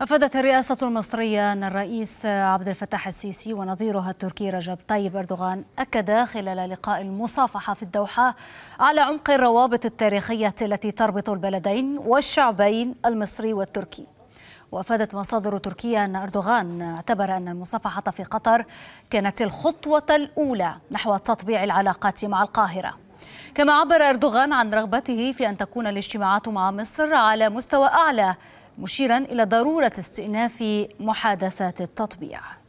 أفادت الرئاسة المصرية أن الرئيس عبد الفتاح السيسي ونظيرها التركي رجب طيب أردوغان أكدا خلال لقاء المصافحة في الدوحة على عمق الروابط التاريخية التي تربط البلدين والشعبين المصري والتركي وأفادت مصادر تركيا أن أردوغان اعتبر أن المصافحة في قطر كانت الخطوة الأولى نحو تطبيع العلاقات مع القاهرة كما عبر أردوغان عن رغبته في أن تكون الاجتماعات مع مصر على مستوى أعلى مشيرا إلى ضرورة استئناف محادثات التطبيع